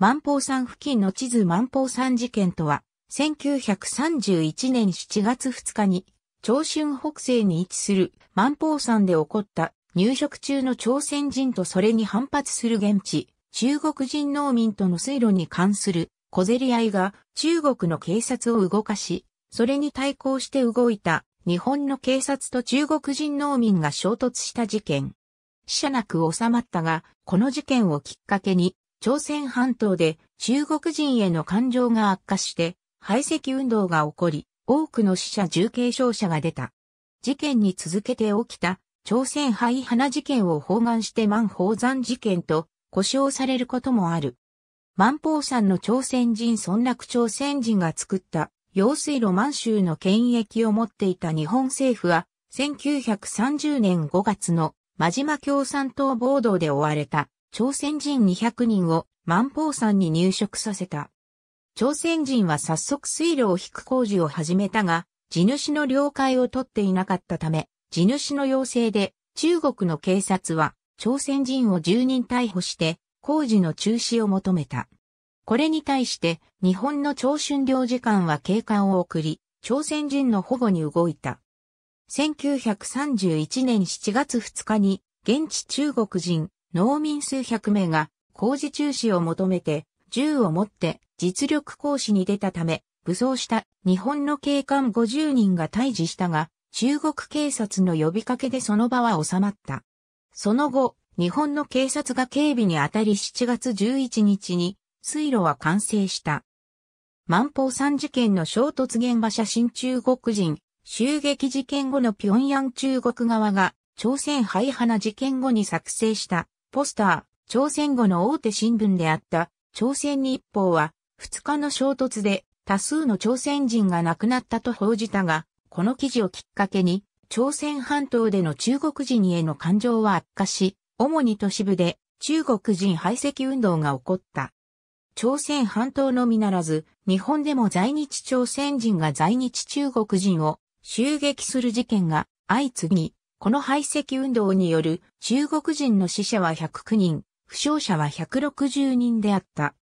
万宝山付近の地図万宝山事件とは、1931年7月2日に、朝春北西に位置する万宝山で起こった入植中の朝鮮人とそれに反発する現地、中国人農民との水路に関する小競り合いが中国の警察を動かし、それに対抗して動いた日本の警察と中国人農民が衝突した事件。死者なく収まったが、この事件をきっかけに朝鮮半島で中国人への感情が悪化して排斥運動が起こり、多くの死者重軽傷者が出た。事件に続けて起きた朝鮮廃花事件を包含して万宝山事件と呼称されることもある。万宝山の朝鮮人村落朝鮮人が作った用水路満州の権益を持っていた日本政府は1930年5月の真島共産党暴動で追われた朝鮮人200人を万宝山に入植させた。朝鮮人は早速水路を引く工事を始めたが、地主の了解を取っていなかったため、地主の要請で中国の警察は朝鮮人を10人逮捕して工事の中止を求めた。これに対して日本の長春領事館は警官を送り、朝鮮人の保護に動いた。1931年7月2日に現地中国人農民数百名が工事中止を求めて銃を持って実力行使に出たため武装した日本の警官50人が退治したが中国警察の呼びかけでその場は収まった。その後、日本の警察が警備にあたり7月11日に水路は完成した。万宝山事件の衝突現場写真中国人、襲撃事件後の平壌中国側が朝鮮廃ハナ事件後に作成したポスター、朝鮮後の大手新聞であった朝鮮日報は2日の衝突で多数の朝鮮人が亡くなったと報じたが、この記事をきっかけに朝鮮半島での中国人への感情は悪化し、主に都市部で中国人排斥運動が起こった。朝鮮半島のみならず、日本でも在日朝鮮人が在日中国人を襲撃する事件が相次ぎ、この排斥運動による中国人の死者は109人、負傷者は160人であった。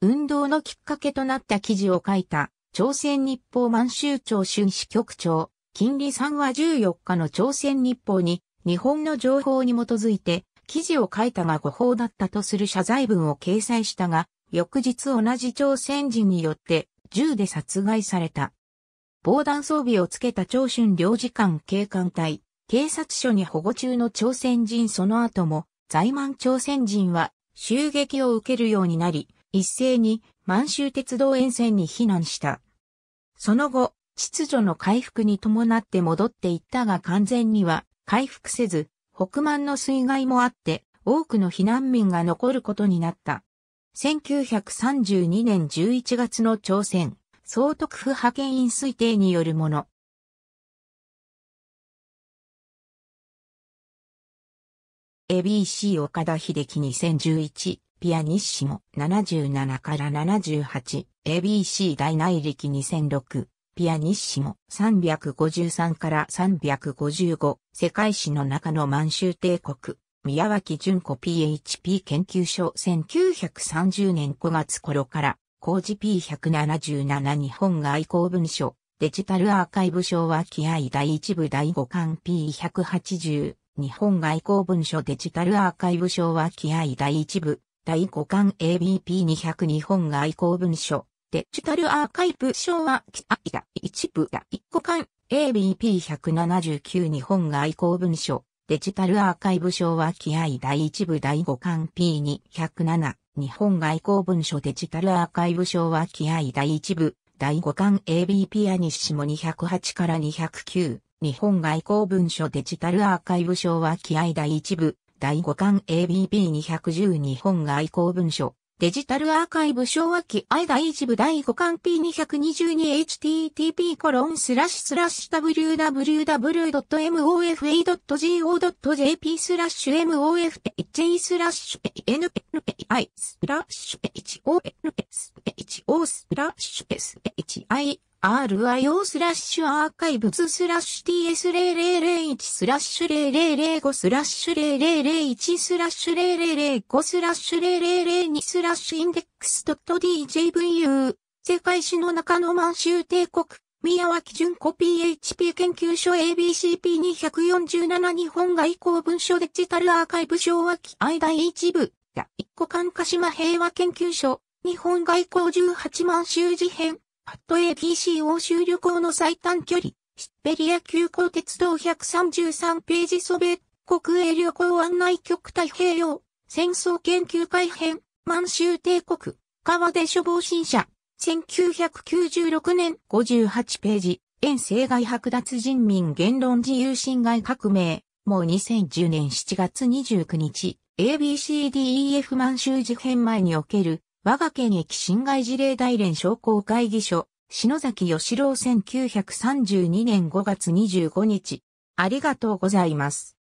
運動のきっかけとなった記事を書いた、朝鮮日報満州朝春市局長、金利さんは14日の朝鮮日報に、日本の情報に基づいて、記事を書いたが誤報だったとする謝罪文を掲載したが、翌日同じ朝鮮人によって銃で殺害された。防弾装備をつけた朝春領事館警官隊、警察署に保護中の朝鮮人その後も、在満朝鮮人は襲撃を受けるようになり、一斉に満州鉄道沿線に避難した。その後、秩序の回復に伴って戻っていったが完全には回復せず、北満の水害もあって、多くの避難民が残ることになった。1932年11月の朝鮮、総督府派遣員推定によるもの。ABC 岡田秀樹2011、ピアニッシモ77から78、ABC 大内力2006、ピアニッシモ353から355、世界史の中の満州帝国、宮脇淳子 PHP 研究所1930年5月頃から、工事 P177 日本外交文書、デジタルアーカイブ賞は気合第1部第5巻 P180、日本外交文書デジタルアーカイブ賞は気合第1部、第5巻 ABP200 日本外交文書。デジタルアーカイブ賞は気合第1部第5巻 ABP179 日本外交文書。デジタルアーカイブ賞は気合第1部第5巻 P207 日本外交文書デジタルアーカイブ賞は気合第1部第5巻 ABP アニシモ208から209日本外交文書デジタルアーカイブ賞は気合第一部、第五巻 ABB210 日本外交文書。デジタルアーカイブ昭和期愛第一部第5巻 P222http コロンスラッシュスラッシュ www.mofa.go.jp スラッシュ mofa スラッシュ npi スラッシュ ho n スラッシュ shi RIO スラッシュアーカイブズスラッシュ TS0001 スラッシュ0005スラッシュ0001スラッシュ0005スラッシュ0002スラッシュインデックス .djvu 世界史の中野満州帝国宮脇淳子 PHP 研究所 ABCP247 日本外交文書デジタルアーカイブ昭和期間第一部や一個間鹿島平和研究所日本外交18万州事変パット ATC 欧州旅行の最短距離、シッペリア急行鉄道133ページソベ、国営旅行案内局太平洋、戦争研究会編、満州帝国、川出処防新社、1996年58ページ、遠征外剥奪人民言論自由侵害革命、もう2010年7月29日、ABCDEF 満州事変前における我が県駅侵害事例大連商工会議所、篠崎義郎1932年5月25日。ありがとうございます。